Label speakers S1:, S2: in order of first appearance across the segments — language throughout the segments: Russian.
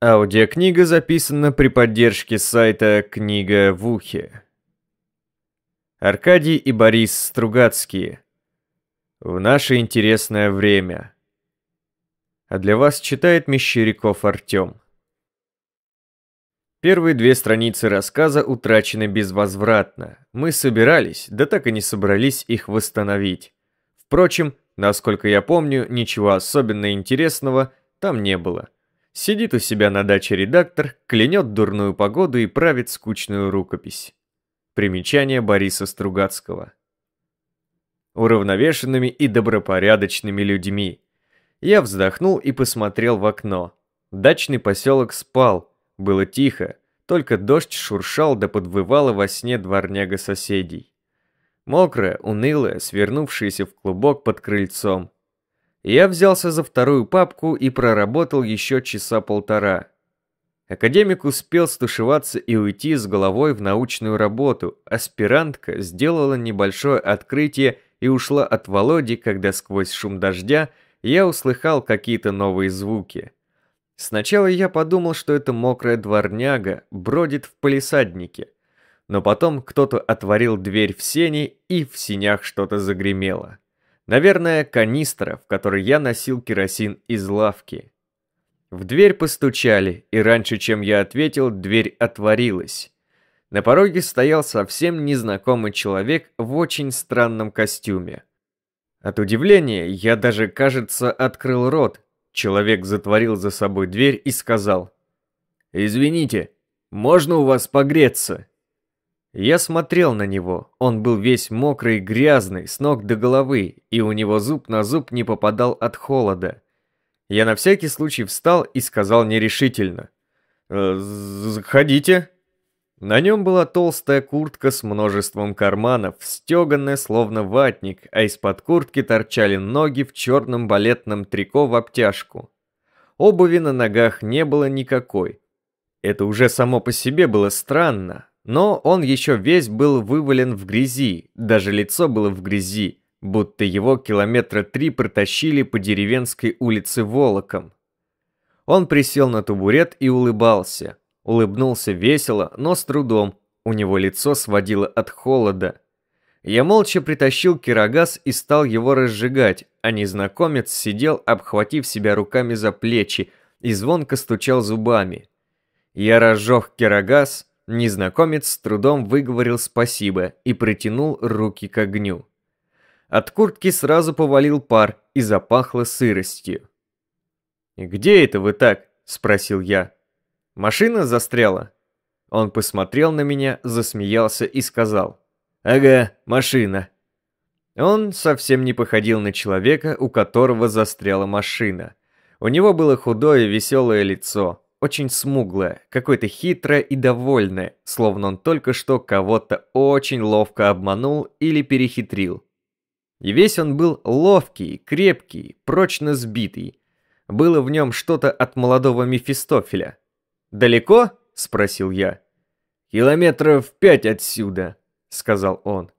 S1: Аудиокнига записана при поддержке сайта «Книга в ухе». Аркадий и Борис Стругацкие. В наше интересное время. А для вас читает Мещеряков Артем. Первые две страницы рассказа утрачены безвозвратно. Мы собирались, да так и не собрались их восстановить. Впрочем, насколько я помню, ничего особенно интересного там не было – Сидит у себя на даче редактор, клянет дурную погоду и правит скучную рукопись. Примечание Бориса Стругацкого. Уравновешенными и добропорядочными людьми. Я вздохнул и посмотрел в окно. Дачный поселок спал, было тихо, только дождь шуршал да подвывала во сне дворняга соседей. Мокрая, унылая, свернувшаяся в клубок под крыльцом – я взялся за вторую папку и проработал еще часа полтора. Академик успел стушеваться и уйти с головой в научную работу. Аспирантка сделала небольшое открытие и ушла от Володи, когда сквозь шум дождя я услыхал какие-то новые звуки. Сначала я подумал, что это мокрая дворняга бродит в палисаднике. Но потом кто-то отворил дверь в сени, и в сенях что-то загремело. Наверное, канистра, в которой я носил керосин из лавки. В дверь постучали, и раньше, чем я ответил, дверь отворилась. На пороге стоял совсем незнакомый человек в очень странном костюме. От удивления я даже, кажется, открыл рот. Человек затворил за собой дверь и сказал. «Извините, можно у вас погреться?» Я смотрел на него. Он был весь мокрый и грязный, с ног до головы, и у него зуб на зуб не попадал от холода. Я на всякий случай встал и сказал нерешительно. «Э, «Заходите». На нем была толстая куртка с множеством карманов, стеганная словно ватник, а из-под куртки торчали ноги в черном балетном трико в обтяжку. Обуви на ногах не было никакой. Это уже само по себе было странно, но он еще весь был вывален в грязи, даже лицо было в грязи, будто его километра три протащили по деревенской улице волоком. Он присел на табурет и улыбался. Улыбнулся весело, но с трудом. У него лицо сводило от холода. Я молча притащил кирогаз и стал его разжигать, а незнакомец сидел, обхватив себя руками за плечи, и звонко стучал зубами. Я разжег кирогаз, Незнакомец с трудом выговорил спасибо и протянул руки к огню. От куртки сразу повалил пар и запахло сыростью. «Где это вы так?» – спросил я. «Машина застряла?» Он посмотрел на меня, засмеялся и сказал. «Ага, машина». Он совсем не походил на человека, у которого застряла машина. У него было худое веселое лицо, очень смуглое, какое-то хитрое и довольное, словно он только что кого-то очень ловко обманул или перехитрил. И весь он был ловкий, крепкий, прочно сбитый. Было в нем что-то от молодого Мефистофеля. «Далеко?» – спросил я. «Километров пять отсюда», – сказал он.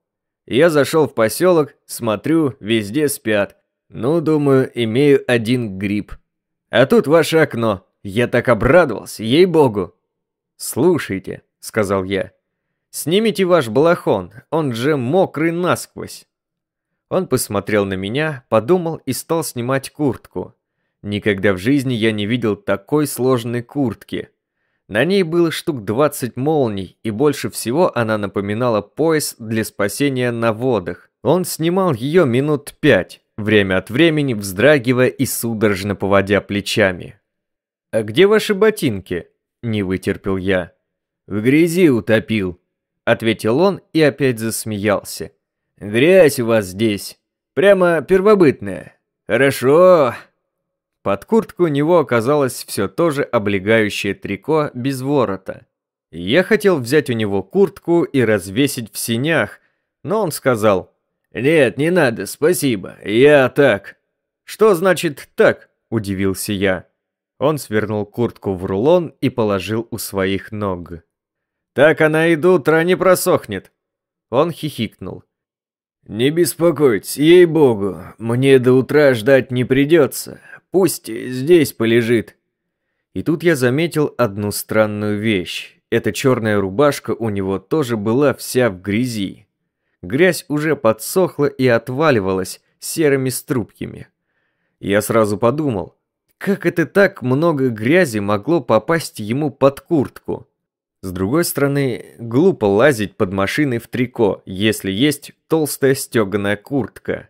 S1: Я зашел в поселок, смотрю, везде спят. Ну, думаю, имею один гриб. А тут ваше окно. Я так обрадовался, ей-богу!» «Слушайте», — сказал я, — «снимите ваш балахон, он же мокрый насквозь». Он посмотрел на меня, подумал и стал снимать куртку. Никогда в жизни я не видел такой сложной куртки. На ней было штук 20 молний, и больше всего она напоминала пояс для спасения на водах. Он снимал ее минут пять, время от времени вздрагивая и судорожно поводя плечами. «А где ваши ботинки?» – не вытерпел я. «В грязи утопил», – ответил он и опять засмеялся. «Грязь у вас здесь. Прямо первобытная. Хорошо». Под куртку у него оказалось все то же облегающее трико без ворота. Я хотел взять у него куртку и развесить в синях, но он сказал «Нет, не надо, спасибо, я так». «Что значит «так»?» – удивился я. Он свернул куртку в рулон и положил у своих ног. «Так она и до утра не просохнет!» Он хихикнул. «Не беспокойтесь, ей-богу, мне до утра ждать не придется. Пусть здесь полежит». И тут я заметил одну странную вещь. Эта черная рубашка у него тоже была вся в грязи. Грязь уже подсохла и отваливалась серыми струбками. Я сразу подумал, как это так много грязи могло попасть ему под куртку? С другой стороны, глупо лазить под машиной в трико, если есть толстая стеганая куртка.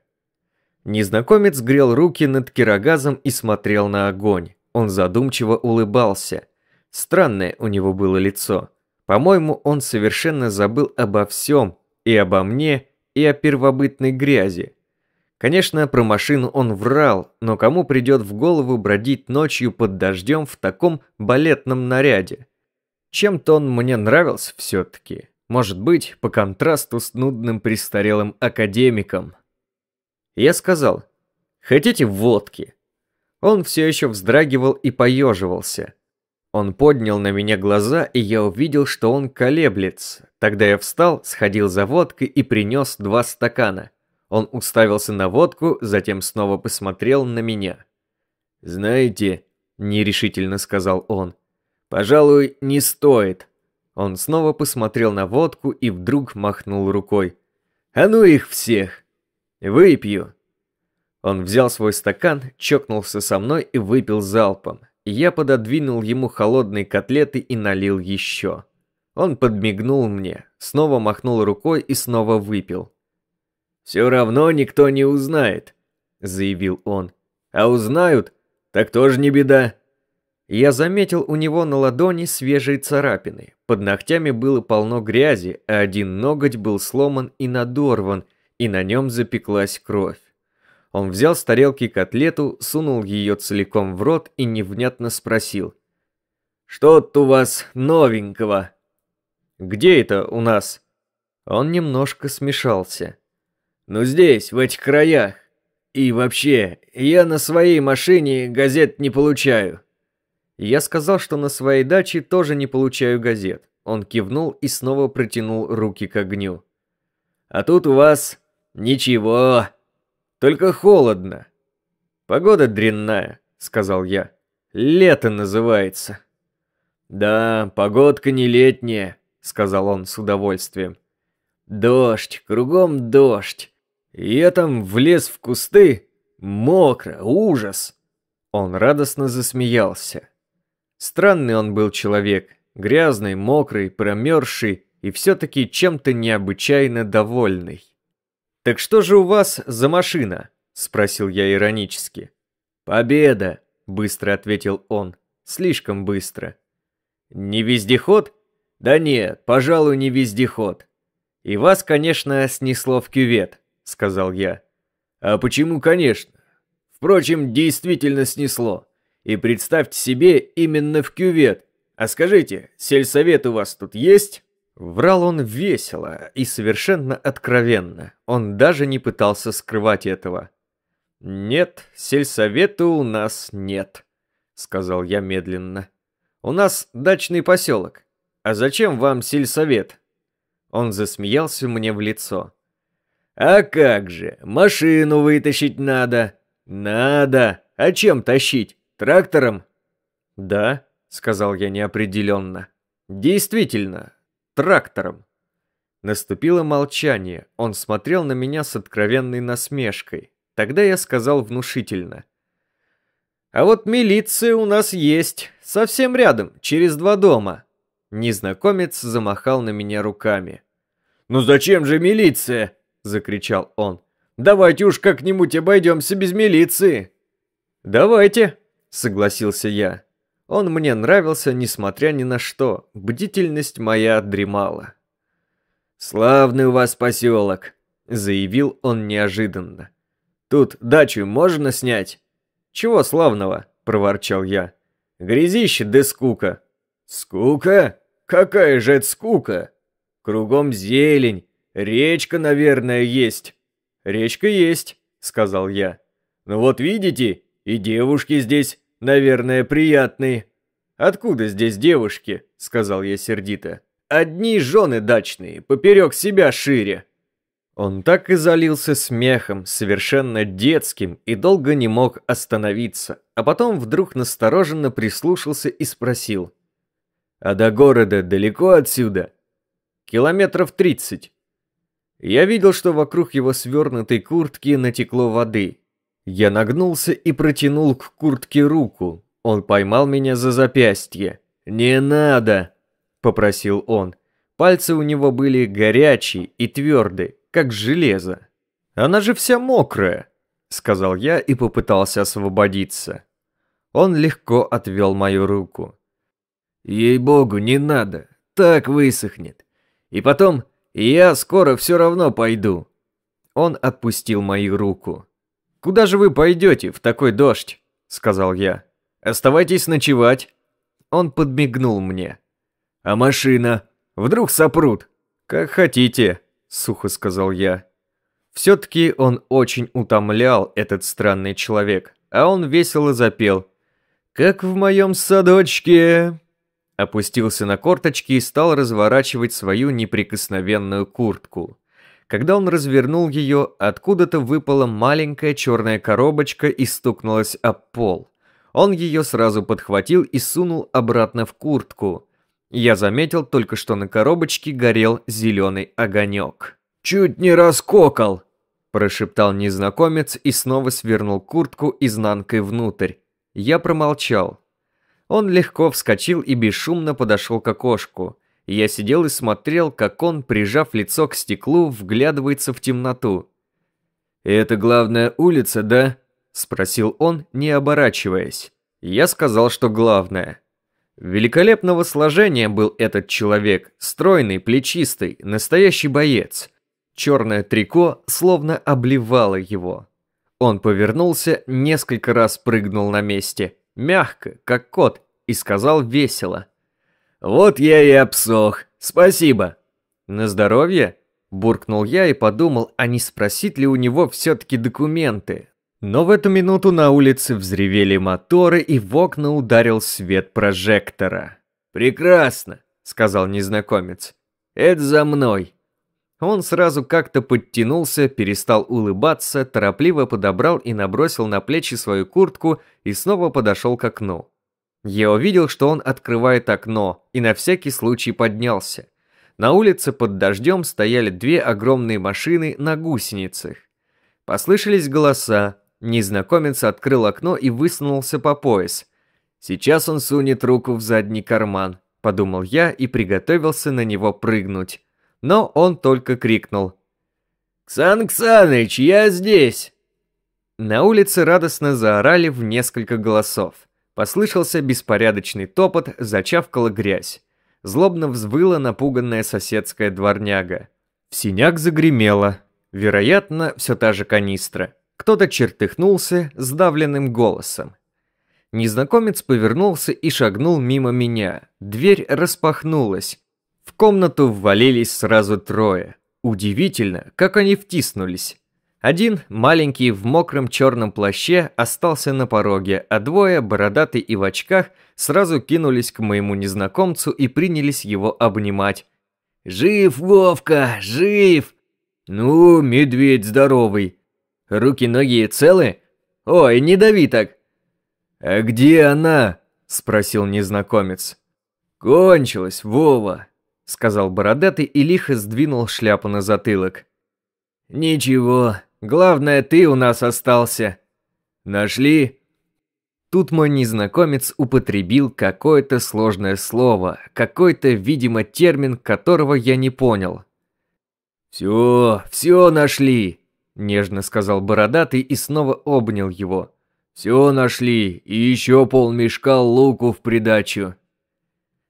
S1: Незнакомец грел руки над кирогазом и смотрел на огонь. Он задумчиво улыбался. Странное у него было лицо. По-моему, он совершенно забыл обо всем, и обо мне, и о первобытной грязи. Конечно, про машину он врал, но кому придет в голову бродить ночью под дождем в таком балетном наряде? Чем-то он мне нравился все-таки. Может быть, по контрасту с нудным престарелым академиком. Я сказал, «Хотите водки?» Он все еще вздрагивал и поеживался. Он поднял на меня глаза, и я увидел, что он колеблется. Тогда я встал, сходил за водкой и принес два стакана – он уставился на водку, затем снова посмотрел на меня. «Знаете», — нерешительно сказал он, — «пожалуй, не стоит». Он снова посмотрел на водку и вдруг махнул рукой. «А ну их всех! Выпью!» Он взял свой стакан, чокнулся со мной и выпил залпом. Я пододвинул ему холодные котлеты и налил еще. Он подмигнул мне, снова махнул рукой и снова выпил. «Все равно никто не узнает», — заявил он. «А узнают, так тоже не беда». Я заметил у него на ладони свежие царапины. Под ногтями было полно грязи, а один ноготь был сломан и надорван, и на нем запеклась кровь. Он взял с тарелки котлету, сунул ее целиком в рот и невнятно спросил. «Что тут у вас новенького?» «Где это у нас?» Он немножко смешался. Ну здесь, в этих краях. И вообще, я на своей машине газет не получаю». Я сказал, что на своей даче тоже не получаю газет. Он кивнул и снова протянул руки к огню. «А тут у вас ничего, только холодно. Погода дрянная», — сказал я. «Лето называется». «Да, погодка не летняя», — сказал он с удовольствием. «Дождь, кругом дождь. Я там влез в кусты. Мокро, ужас. Он радостно засмеялся. Странный он был человек. Грязный, мокрый, промерзший и все-таки чем-то необычайно довольный. «Так что же у вас за машина?» – спросил я иронически. «Победа!» – быстро ответил он. Слишком быстро. «Не вездеход?» «Да нет, пожалуй, не вездеход. И вас, конечно, снесло в кювет сказал я. А почему, конечно? Впрочем, действительно снесло. И представьте себе именно в кювет. А скажите, сельсовет у вас тут есть? Врал он весело и совершенно откровенно. Он даже не пытался скрывать этого. «Нет, сельсовета у нас нет», — сказал я медленно. «У нас дачный поселок. А зачем вам сельсовет?» Он засмеялся мне в лицо. «А как же, машину вытащить надо». «Надо. А чем тащить? Трактором?» «Да», — сказал я неопределенно. «Действительно, трактором». Наступило молчание, он смотрел на меня с откровенной насмешкой. Тогда я сказал внушительно. «А вот милиция у нас есть, совсем рядом, через два дома». Незнакомец замахал на меня руками. «Ну зачем же милиция? – закричал он. «Давайте уж как-нибудь обойдемся без милиции!» «Давайте!» – согласился я. Он мне нравился, несмотря ни на что. Бдительность моя дремала. «Славный у вас поселок», — заявил он неожиданно. «Тут дачу можно снять?» «Чего славного?» — проворчал я. «Грязище да скука». «Скука? Какая же это скука? Кругом зелень, Речка, наверное, есть». «Речка есть», — сказал я. «Ну вот видите, и девушки здесь, наверное, приятные». «Откуда здесь девушки?» — сказал я сердито. «Одни жены дачные, поперек себя шире». Он так и залился смехом, совершенно детским, и долго не мог остановиться, а потом вдруг настороженно прислушался и спросил. «А до города далеко отсюда?» «Километров тридцать». Я видел, что вокруг его свернутой куртки натекло воды. Я нагнулся и протянул к куртке руку. Он поймал меня за запястье. «Не надо!» – попросил он. Пальцы у него были горячие и твердые, как железо. «Она же вся мокрая!» – сказал я и попытался освободиться. Он легко отвел мою руку. «Ей-богу, не надо! Так высохнет! И потом, я скоро все равно пойду». Он отпустил мою руку. «Куда же вы пойдете в такой дождь?» – сказал я. «Оставайтесь ночевать». Он подмигнул мне. «А машина? Вдруг сопрут?» «Как хотите», – сухо сказал я. Все-таки он очень утомлял, этот странный человек, а он весело запел. «Как в моем садочке...» опустился на корточки и стал разворачивать свою неприкосновенную куртку. Когда он развернул ее, откуда-то выпала маленькая черная коробочка и стукнулась об пол. Он ее сразу подхватил и сунул обратно в куртку. Я заметил только, что на коробочке горел зеленый огонек. «Чуть не раскокал!» – прошептал незнакомец и снова свернул куртку изнанкой внутрь. Я промолчал. Он легко вскочил и бесшумно подошел к окошку. Я сидел и смотрел, как он, прижав лицо к стеклу, вглядывается в темноту. «Это главная улица, да?» – спросил он, не оборачиваясь. Я сказал, что главная. Великолепного сложения был этот человек, стройный, плечистый, настоящий боец. Черное трико словно обливало его. Он повернулся, несколько раз прыгнул на месте, мягко, как кот, и сказал весело. «Вот я и обсох. Спасибо». «На здоровье?» – буркнул я и подумал, а не спросить ли у него все-таки документы. Но в эту минуту на улице взревели моторы, и в окна ударил свет прожектора. «Прекрасно», – сказал незнакомец. «Это за мной». Он сразу как-то подтянулся, перестал улыбаться, торопливо подобрал и набросил на плечи свою куртку и снова подошел к окну. Я увидел, что он открывает окно и на всякий случай поднялся. На улице под дождем стояли две огромные машины на гусеницах. Послышались голоса. Незнакомец открыл окно и высунулся по пояс. «Сейчас он сунет руку в задний карман», — подумал я и приготовился на него прыгнуть но он только крикнул. «Ксан Ксаныч, я здесь!» На улице радостно заорали в несколько голосов. Послышался беспорядочный топот, зачавкала грязь. Злобно взвыла напуганная соседская дворняга. В синяк загремело. Вероятно, все та же канистра. Кто-то чертыхнулся сдавленным голосом. Незнакомец повернулся и шагнул мимо меня. Дверь распахнулась. В комнату ввалились сразу трое. Удивительно, как они втиснулись. Один, маленький, в мокром черном плаще, остался на пороге, а двое, бородатый и в очках, сразу кинулись к моему незнакомцу и принялись его обнимать. «Жив, Вовка, жив!» «Ну, медведь здоровый!» «Руки-ноги целы?» «Ой, не дави так!» «А где она?» – спросил незнакомец. «Кончилась, Вова, сказал бородатый и лихо сдвинул шляпу на затылок. «Ничего, главное, ты у нас остался. Нашли?» Тут мой незнакомец употребил какое-то сложное слово, какой-то, видимо, термин, которого я не понял. «Все, все нашли!» – нежно сказал бородатый и снова обнял его. «Все нашли, и еще полмешка луку в придачу».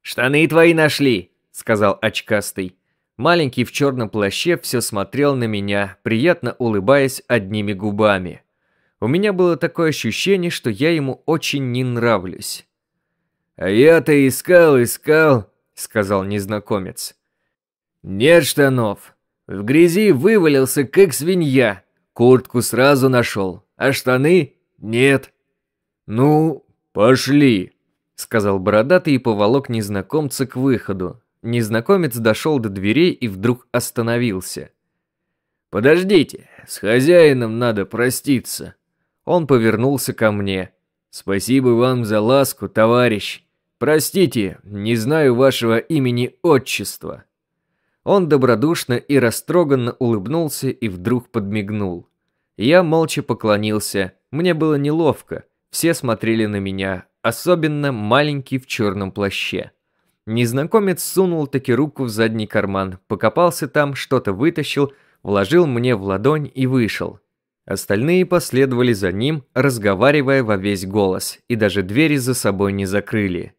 S1: «Штаны твои нашли!» сказал очкастый. Маленький в черном плаще все смотрел на меня, приятно улыбаясь одними губами. У меня было такое ощущение, что я ему очень не нравлюсь. «А я-то искал, искал», — сказал незнакомец. «Нет штанов. В грязи вывалился, как свинья. Куртку сразу нашел, а штаны нет». «Ну, пошли», — сказал бородатый и поволок незнакомца к выходу, Незнакомец дошел до дверей и вдруг остановился. «Подождите, с хозяином надо проститься». Он повернулся ко мне. «Спасибо вам за ласку, товарищ. Простите, не знаю вашего имени-отчества». Он добродушно и растроганно улыбнулся и вдруг подмигнул. Я молча поклонился, мне было неловко, все смотрели на меня, особенно маленький в черном плаще. Незнакомец сунул таки руку в задний карман, покопался там, что-то вытащил, вложил мне в ладонь и вышел. Остальные последовали за ним, разговаривая во весь голос, и даже двери за собой не закрыли.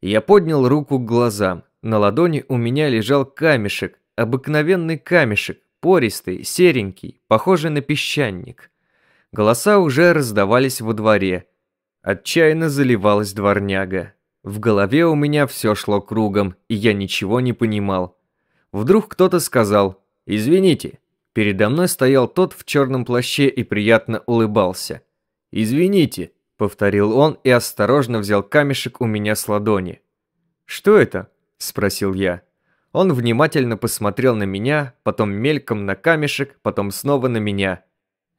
S1: Я поднял руку к глазам. На ладони у меня лежал камешек, обыкновенный камешек, пористый, серенький, похожий на песчаник. Голоса уже раздавались во дворе. Отчаянно заливалась дворняга. В голове у меня все шло кругом, и я ничего не понимал. Вдруг кто-то сказал «Извините». Передо мной стоял тот в черном плаще и приятно улыбался. «Извините», — повторил он и осторожно взял камешек у меня с ладони. «Что это?» — спросил я. Он внимательно посмотрел на меня, потом мельком на камешек, потом снова на меня.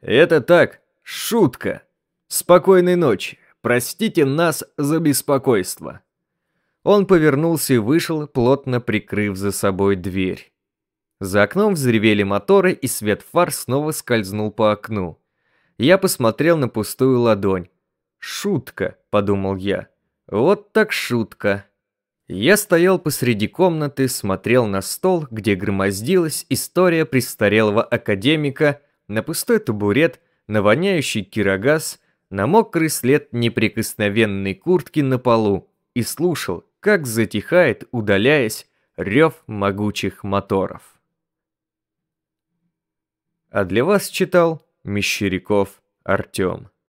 S1: «Это так, шутка. Спокойной ночи». Простите нас за беспокойство». Он повернулся и вышел, плотно прикрыв за собой дверь. За окном взревели моторы, и свет фар снова скользнул по окну. Я посмотрел на пустую ладонь. «Шутка», — подумал я. «Вот так шутка». Я стоял посреди комнаты, смотрел на стол, где громоздилась история престарелого академика, на пустой табурет, на воняющий кирогаз — на мокрый след неприкосновенной куртки на полу и слушал, как затихает, удаляясь, рев могучих моторов. А для вас читал Мещеряков Артем.